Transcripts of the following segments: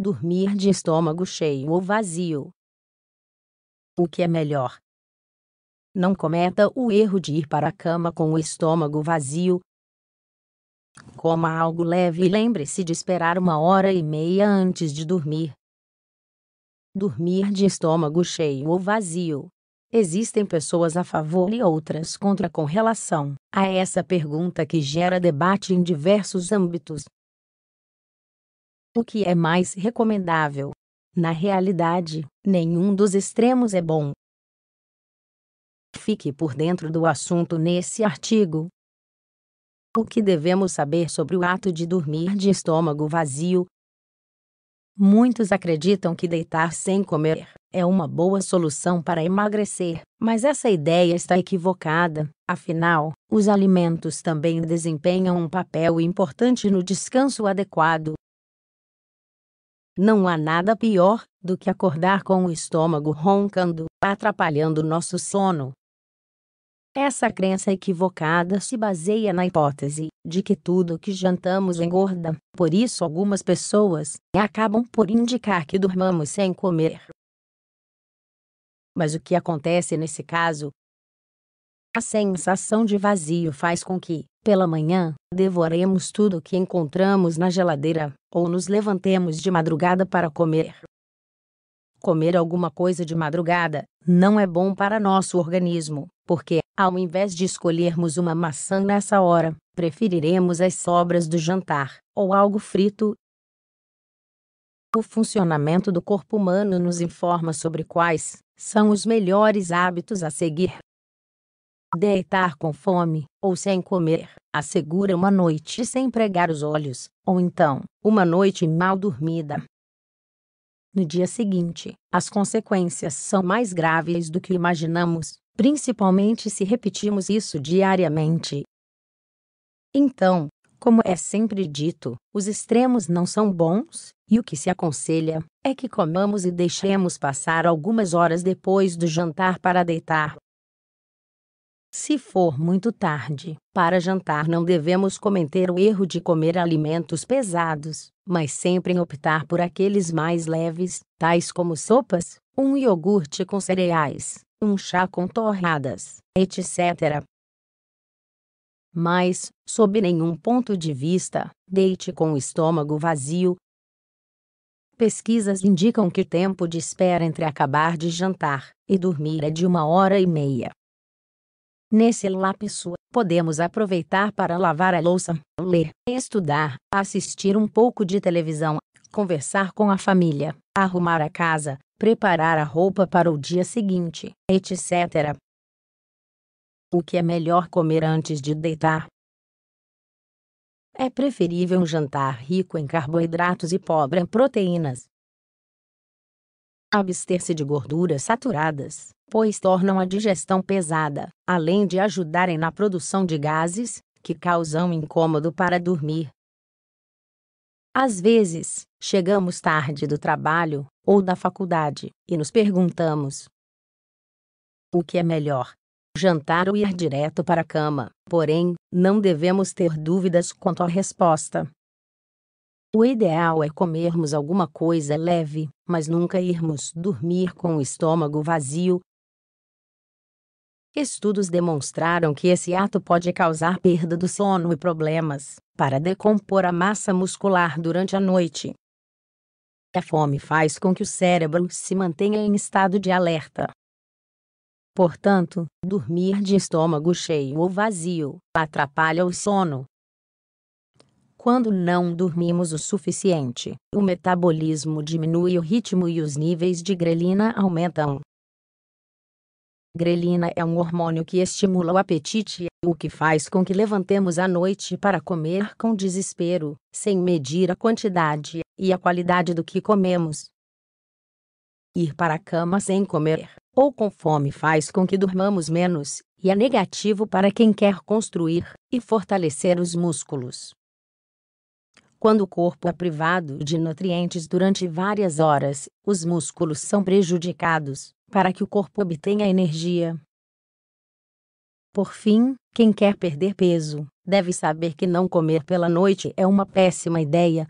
dormir de estômago cheio ou vazio. O que é melhor? Não cometa o erro de ir para a cama com o estômago vazio. Coma algo leve e lembre-se de esperar uma hora e meia antes de dormir. Dormir de estômago cheio ou vazio. Existem pessoas a favor e outras contra com relação a essa pergunta que gera debate em diversos âmbitos o que é mais recomendável. Na realidade, nenhum dos extremos é bom. Fique por dentro do assunto nesse artigo. O que devemos saber sobre o ato de dormir de estômago vazio? Muitos acreditam que deitar sem comer é uma boa solução para emagrecer, mas essa ideia está equivocada. Afinal, os alimentos também desempenham um papel importante no descanso adequado, não há nada pior do que acordar com o estômago roncando, atrapalhando nosso sono. Essa crença equivocada se baseia na hipótese de que tudo que jantamos engorda, por isso algumas pessoas acabam por indicar que dormamos sem comer. Mas o que acontece nesse caso? A sensação de vazio faz com que pela manhã, devoremos tudo o que encontramos na geladeira, ou nos levantemos de madrugada para comer. Comer alguma coisa de madrugada não é bom para nosso organismo, porque, ao invés de escolhermos uma maçã nessa hora, preferiremos as sobras do jantar, ou algo frito. O funcionamento do corpo humano nos informa sobre quais são os melhores hábitos a seguir Deitar com fome, ou sem comer, assegura uma noite sem pregar os olhos, ou então, uma noite mal dormida. No dia seguinte, as consequências são mais graves do que imaginamos, principalmente se repetimos isso diariamente. Então, como é sempre dito, os extremos não são bons, e o que se aconselha é que comamos e deixemos passar algumas horas depois do jantar para deitar, se for muito tarde para jantar, não devemos cometer o erro de comer alimentos pesados, mas sempre optar por aqueles mais leves, tais como sopas, um iogurte com cereais, um chá com torradas, etc. Mas, sob nenhum ponto de vista, deite com o estômago vazio. Pesquisas indicam que o tempo de espera entre acabar de jantar e dormir é de uma hora e meia. Nesse lapso, podemos aproveitar para lavar a louça, ler, estudar, assistir um pouco de televisão, conversar com a família, arrumar a casa, preparar a roupa para o dia seguinte, etc. O que é melhor comer antes de deitar? É preferível um jantar rico em carboidratos e pobre em proteínas. Abster-se de gorduras saturadas, pois tornam a digestão pesada, além de ajudarem na produção de gases, que causam incômodo para dormir. Às vezes, chegamos tarde do trabalho ou da faculdade e nos perguntamos: o que é melhor? Jantar ou ir direto para a cama? Porém, não devemos ter dúvidas quanto à resposta. O ideal é comermos alguma coisa leve, mas nunca irmos dormir com o estômago vazio, Estudos demonstraram que esse ato pode causar perda do sono e problemas para decompor a massa muscular durante a noite. A fome faz com que o cérebro se mantenha em estado de alerta. Portanto, dormir de estômago cheio ou vazio atrapalha o sono. Quando não dormimos o suficiente, o metabolismo diminui o ritmo e os níveis de grelina aumentam Grelina é um hormônio que estimula o apetite, o que faz com que levantemos à noite para comer com desespero, sem medir a quantidade e a qualidade do que comemos. Ir para a cama sem comer ou com fome faz com que durmamos menos, e é negativo para quem quer construir e fortalecer os músculos. Quando o corpo é privado de nutrientes durante várias horas, os músculos são prejudicados para que o corpo obtenha energia. Por fim, quem quer perder peso, deve saber que não comer pela noite é uma péssima ideia.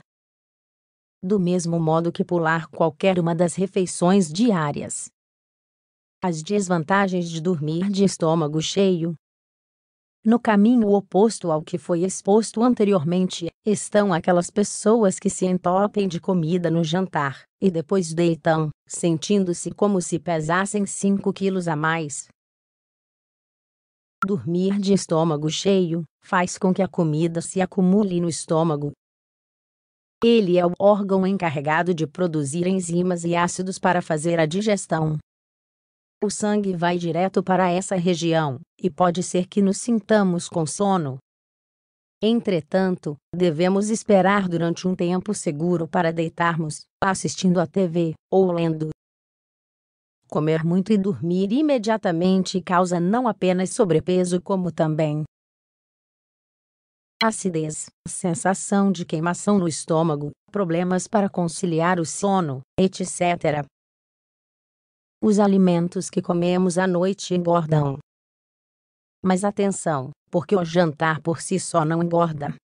Do mesmo modo que pular qualquer uma das refeições diárias. As desvantagens de dormir de estômago cheio. No caminho oposto ao que foi exposto anteriormente, estão aquelas pessoas que se entopem de comida no jantar e depois deitam, sentindo-se como se pesassem 5 quilos a mais. Dormir de estômago cheio faz com que a comida se acumule no estômago. Ele é o órgão encarregado de produzir enzimas e ácidos para fazer a digestão. O sangue vai direto para essa região, e pode ser que nos sintamos com sono, Entretanto, devemos esperar durante um tempo seguro para deitarmos, assistindo à TV ou lendo. Comer muito e dormir imediatamente causa não apenas sobrepeso, como também acidez, sensação de queimação no estômago, problemas para conciliar o sono, etc. Os alimentos que comemos à noite engordam, mas atenção, porque o jantar por si só não engorda.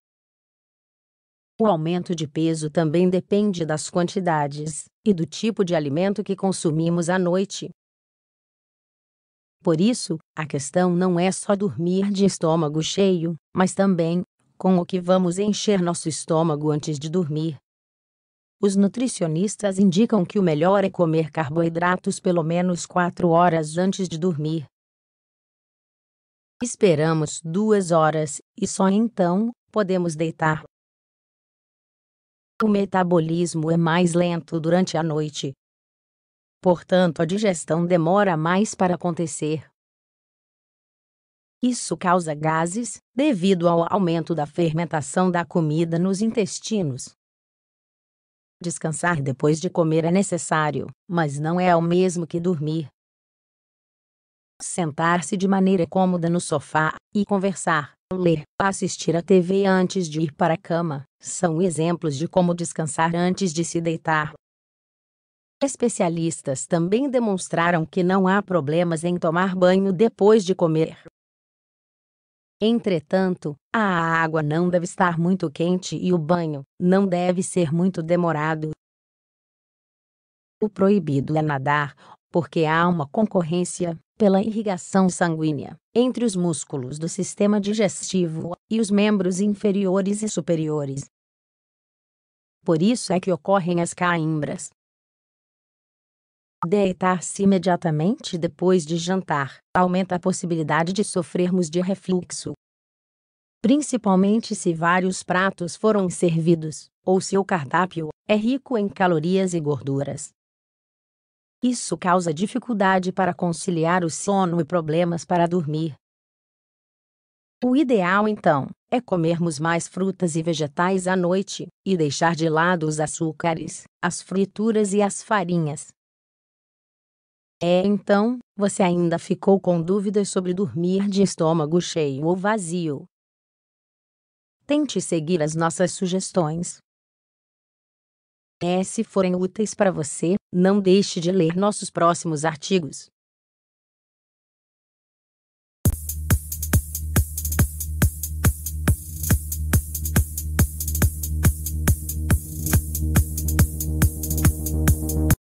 O aumento de peso também depende das quantidades e do tipo de alimento que consumimos à noite. Por isso, a questão não é só dormir de estômago cheio, mas também com o que vamos encher nosso estômago antes de dormir. Os nutricionistas indicam que o melhor é comer carboidratos pelo menos 4 horas antes de dormir. Esperamos duas horas e só então podemos deitar. O metabolismo é mais lento durante a noite. Portanto, a digestão demora mais para acontecer. Isso causa gases, devido ao aumento da fermentação da comida nos intestinos. Descansar depois de comer é necessário, mas não é o mesmo que dormir sentar-se de maneira cômoda no sofá e conversar, ler, assistir à TV antes de ir para a cama, são exemplos de como descansar antes de se deitar. Especialistas também demonstraram que não há problemas em tomar banho depois de comer. Entretanto, a água não deve estar muito quente e o banho não deve ser muito demorado. O proibido é nadar, porque há uma concorrência pela irrigação sanguínea, entre os músculos do sistema digestivo e os membros inferiores e superiores. Por isso é que ocorrem as caimbras. Deitar-se imediatamente depois de jantar aumenta a possibilidade de sofrermos de refluxo. Principalmente se vários pratos foram servidos, ou se o cardápio é rico em calorias e gorduras. Isso causa dificuldade para conciliar o sono e problemas para dormir. O ideal, então, é comermos mais frutas e vegetais à noite e deixar de lado os açúcares, as frituras e as farinhas. É então, você ainda ficou com dúvidas sobre dormir de estômago cheio ou vazio? Tente seguir as nossas sugestões se forem úteis para você, não deixe de ler nossos próximos artigos.